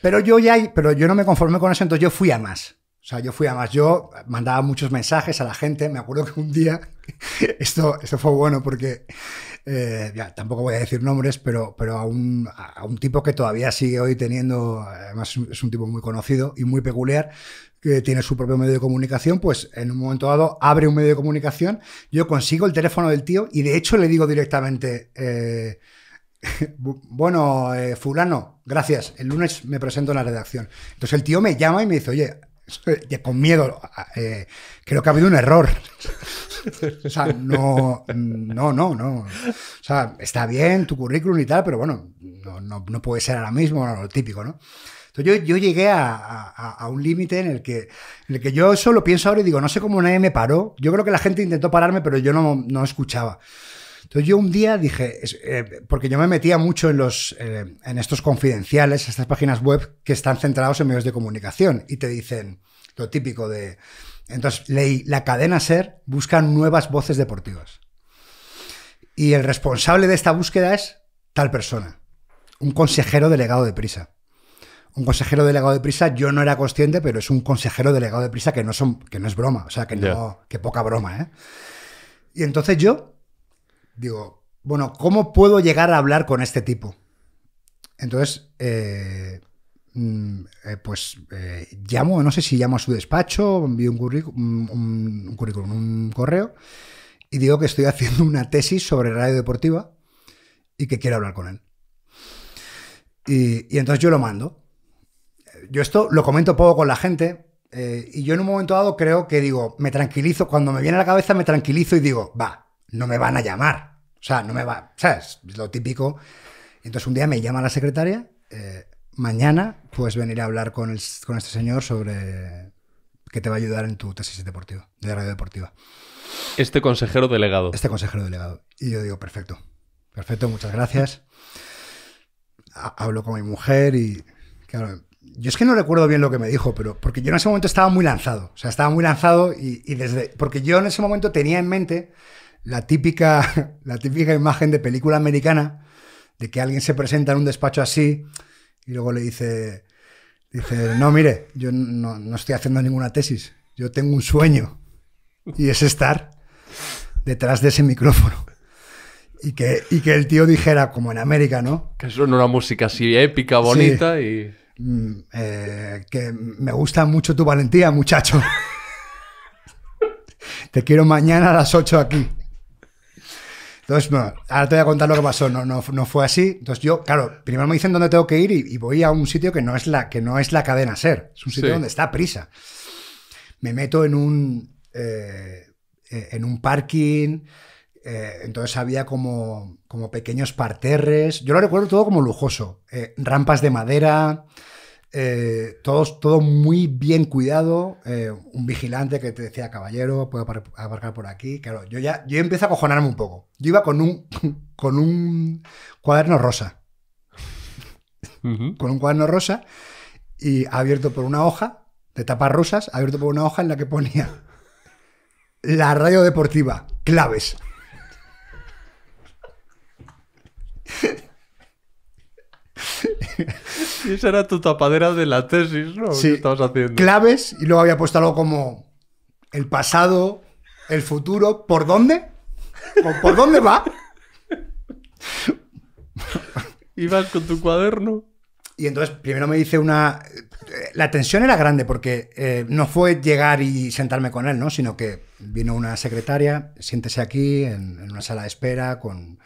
Pero yo ya, pero yo no me conformé con eso, entonces yo fui a más. O sea, yo fui a más. Yo mandaba muchos mensajes a la gente. Me acuerdo que un día, esto, esto fue bueno porque eh, ya, tampoco voy a decir nombres, pero, pero a, un, a un tipo que todavía sigue hoy teniendo, además es un tipo muy conocido y muy peculiar, que tiene su propio medio de comunicación, pues en un momento dado abre un medio de comunicación, yo consigo el teléfono del tío y de hecho le digo directamente, eh, bueno, eh, fulano, gracias, el lunes me presento en la redacción. Entonces el tío me llama y me dice, oye, con miedo, eh, creo que ha habido un error. o sea, no, no, no, no. O sea, está bien tu currículum y tal, pero bueno, no, no, puede ser ahora mismo lo típico, ¿no? Entonces yo, llegué a, a un límite en, el que, en el que yo solo pienso ahora y digo, no sé cómo nadie me paró. Yo creo que la gente intentó pararme, pero yo no, no escuchaba. Entonces yo un día dije, eh, porque yo me metía mucho en, los, eh, en estos confidenciales, estas páginas web que están centrados en medios de comunicación y te dicen lo típico de... Entonces leí, la cadena SER busca nuevas voces deportivas. Y el responsable de esta búsqueda es tal persona, un consejero delegado de prisa un consejero delegado de prisa, yo no era consciente, pero es un consejero delegado de prisa que no, son, que no es broma, o sea, que, no, que poca broma. ¿eh? Y entonces yo digo, bueno, ¿cómo puedo llegar a hablar con este tipo? Entonces, eh, mm, eh, pues eh, llamo, no sé si llamo a su despacho, envío un, currículum, un, correo, y digo que estoy haciendo una tesis sobre radio deportiva y que quiero hablar con él. Y, entonces yo lo mando. Yo esto lo comento poco con la gente, y yo en un momento dado creo que digo, me tranquilizo, cuando me viene a la cabeza me tranquilizo y digo, va, no me van a llamar. O sea, no me va, es Lo típico. Entonces un día me llama la secretaria, eh, mañana puedes venir a hablar con, este señor sobre qué te va a ayudar en tu tesis deportiva, de radio deportiva. Este consejero delegado. Este consejero delegado. Y yo digo, perfecto, perfecto, muchas gracias. Hablo con mi mujer y, claro, yo es que no recuerdo bien lo que me dijo, pero porque yo en ese momento estaba muy lanzado, o sea, estaba muy lanzado y, y desde, porque yo en ese momento tenía en mente la típica, la típica imagen de película americana de que alguien se presenta en un despacho así y luego le dice, no, mire, yo no, estoy haciendo ninguna tesis, yo tengo un sueño y es estar detrás de ese micrófono. Y que, que el tío dijera, como en América, ¿no? Que suena una música así épica, bonita y... Mm, eh, que me gusta mucho tu valentía, muchacho. Te quiero mañana a las 8 aquí. Entonces, bueno, ahora te voy a contar lo que pasó, no, fue así. Entonces yo, claro, primero me dicen dónde tengo que ir y, voy a un sitio que no es la, que no es la cadena SER, es un sitio donde está prisa. Me meto en un, eh, eh, en un parking, eh, entonces había como, como pequeños parterres. Yo lo recuerdo todo como lujoso, rampas de madera. Eh, todos, todo muy bien cuidado. Eh, un vigilante que te decía, caballero, puedo aparcar por aquí. Claro, yo ya yo empiezo a cojonarme un poco. Yo iba con un, con un cuaderno rosa. Con un cuaderno rosa y abierto por una hoja de tapas rosas, abierto por una hoja en la que ponía la radio deportiva, claves. y esa era tu tapadera de la tesis, ¿no? Sí. Claves, y luego había puesto algo como el pasado, el futuro, ¿por dónde? ¿Por, dónde va? Ibas con tu cuaderno. Y entonces primero me dice una... La tensión era grande porque eh, no fue llegar y sentarme con él, ¿no? Sino que vino una secretaria, siéntese aquí en una sala de espera con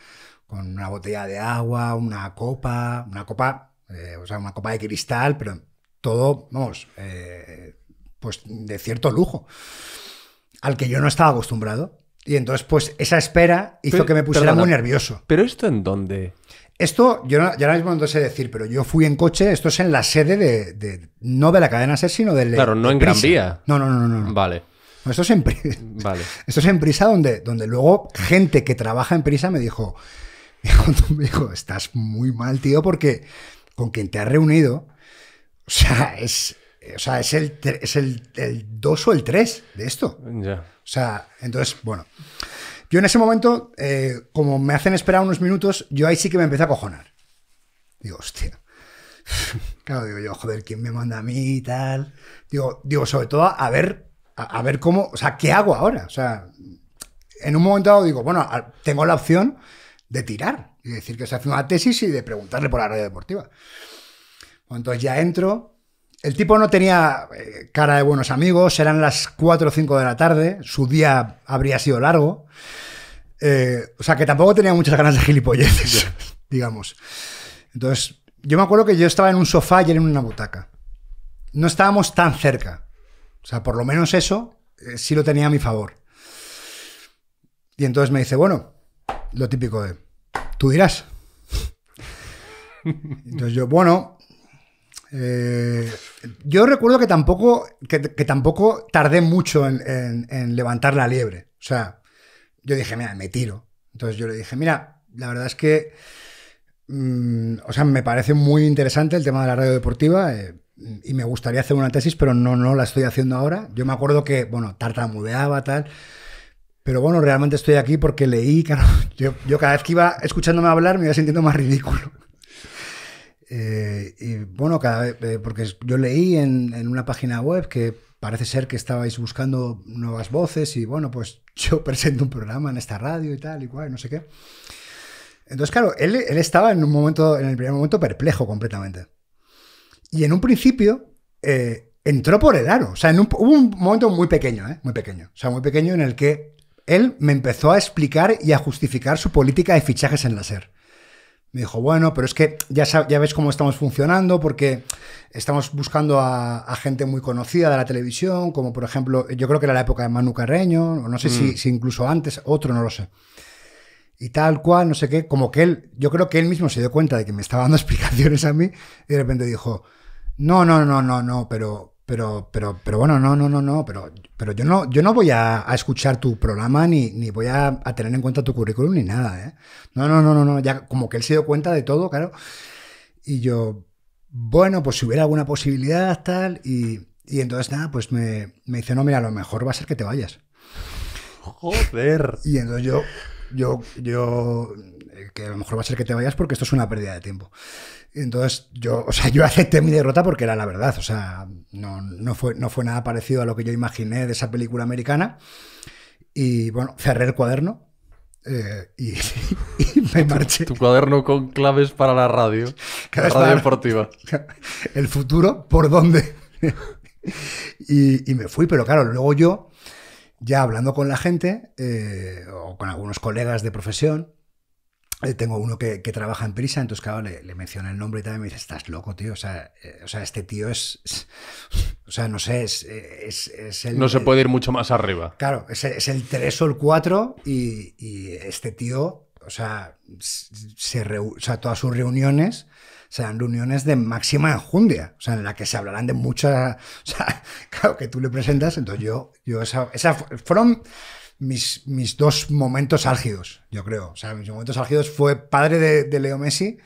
con una botella de agua, una copa, una copa, eh, o sea, una copa de cristal, pero todo, vamos, eh, pues de cierto lujo, al que yo no estaba acostumbrado. Y entonces, pues esa espera hizo que me pusiera muy nervioso. ¿Pero esto en dónde? Esto, yo, no, ahora mismo no sé decir, pero yo fui en coche, esto es en la sede de, no de la cadena SER, sino del... Claro, no en Gran Vía. No, no, no, no, Vale. esto es en Prisa. Vale. Esto es en Prisa donde, donde luego gente que trabaja en Prisa me dijo, y cuando me estás muy mal, tío, porque con quien te has reunido, o sea, es, o sea, es, el, es el, el 2 o el 3 de esto. Ya. O sea, entonces, bueno. Yo en ese momento, eh, como me hacen esperar unos minutos, yo ahí sí que me empecé a cojonar. Digo, hostia. Claro, digo yo, joder, ¿quién me manda a mí y tal? Digo, digo sobre todo a ver, a, a, ver cómo, o sea, ¿qué hago ahora? O sea, en un momento dado digo, bueno, tengo la opción de tirar y decir que se hace una tesis y de preguntarle por la radio deportiva. Entonces ya entro. El tipo no tenía eh, cara de buenos amigos, eran las 4 o 5 de la tarde, su día habría sido largo. Eh, o sea que tampoco tenía muchas ganas de gilipolleces, digamos. Entonces, yo me acuerdo que yo estaba en un sofá y él en una butaca. No estábamos tan cerca. O sea, por lo menos eso eh, sí lo tenía a mi favor. Y entonces me dice, bueno, lo típico de, tú dirás. Entonces yo, bueno, eh, yo recuerdo que tampoco, que, tampoco tardé mucho en, levantar la liebre. O sea, yo dije, mira, me tiro. Entonces yo le dije, mira, la verdad es que, mm, o sea, me parece muy interesante el tema de la radio deportiva. Eh, y me gustaría hacer una tesis, pero no, no la estoy haciendo ahora. Yo me acuerdo que, bueno, tartamudeaba, tal. Pero bueno, realmente estoy aquí porque leí, yo, cada vez que iba escuchándome hablar me iba sintiendo más ridículo. Eh, y bueno, cada vez, eh, porque yo leí en, en, una página web que parece ser que estabais buscando nuevas voces y bueno, pues yo presento un programa en esta radio y tal y cual, no sé qué. Entonces, claro, él, él estaba en un momento, en el primer momento perplejo completamente. Y en un principio, eh, entró por el aro. O sea, en un, hubo un momento muy pequeño, Muy pequeño. O sea, muy pequeño en el que él me empezó a explicar y a justificar su política de fichajes en la SER. Me dijo, bueno, pero es que ya, ves cómo estamos funcionando, porque estamos buscando a, gente muy conocida de la televisión, como por ejemplo, yo creo que era la época de Manu Carreño, o no sé si, mm. si, incluso antes, otro, no lo sé. Y tal cual, no sé qué, como que él, yo creo que él mismo se dio cuenta de que me estaba dando explicaciones a mí, y de repente dijo, no, no, no, no, no, pero pero, pero, pero bueno, no, no, no, no. Pero, pero yo no, yo no voy a, escuchar tu programa ni, ni voy a, tener en cuenta tu currículum ni nada, ¿eh? No, no, no, no, no. Ya como que él se dio cuenta de todo, claro. Y yo, bueno, pues si hubiera alguna posibilidad, tal. Y, entonces nada, pues me, me dice, no, mira, lo mejor va a ser que te vayas. Joder. Y entonces yo, yo, yo, eh, que a lo mejor va a ser que te vayas porque esto es una pérdida de tiempo. Entonces, yo, o sea, yo acepté mi derrota porque era la verdad. O sea, no, no, fue, no fue nada parecido a lo que yo imaginé de esa película americana. Y bueno, cerré el cuaderno. Eh, y, me marché. Tu, cuaderno con claves para la radio. radio deportiva. El futuro, ¿por dónde? y, y me fui, pero claro, luego yo ya hablando con la gente eh, o con algunos colegas de profesión, eh, tengo uno que, que, trabaja en prisa, entonces, claro, le, le menciona el nombre y también me dice, estás loco, tío. O sea, eh, o sea este tío es, O sea, no sé, es, es, es el. No se puede ir mucho más arriba. Claro, es, el 3 o el 4 y, y este tío o sea, se todas sus reuniones serán reuniones de máxima enjundia, o sea, en la que se hablarán de muchas, sea, claro, que tú le presentas, entonces yo, yo esa, fueron mis, mis dos momentos álgidos, yo creo, o sea, mis momentos álgidos fue padre de, Leo Messi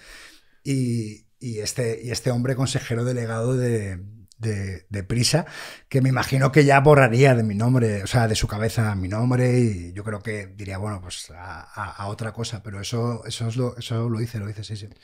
y, este, y este hombre consejero delegado de, de, prisa, que me imagino que ya borraría de mi nombre, o sea, de su cabeza mi nombre, y yo creo que diría, bueno, pues a, otra cosa, pero eso, eso, es lo, eso lo hice, lo hice, sí, sí.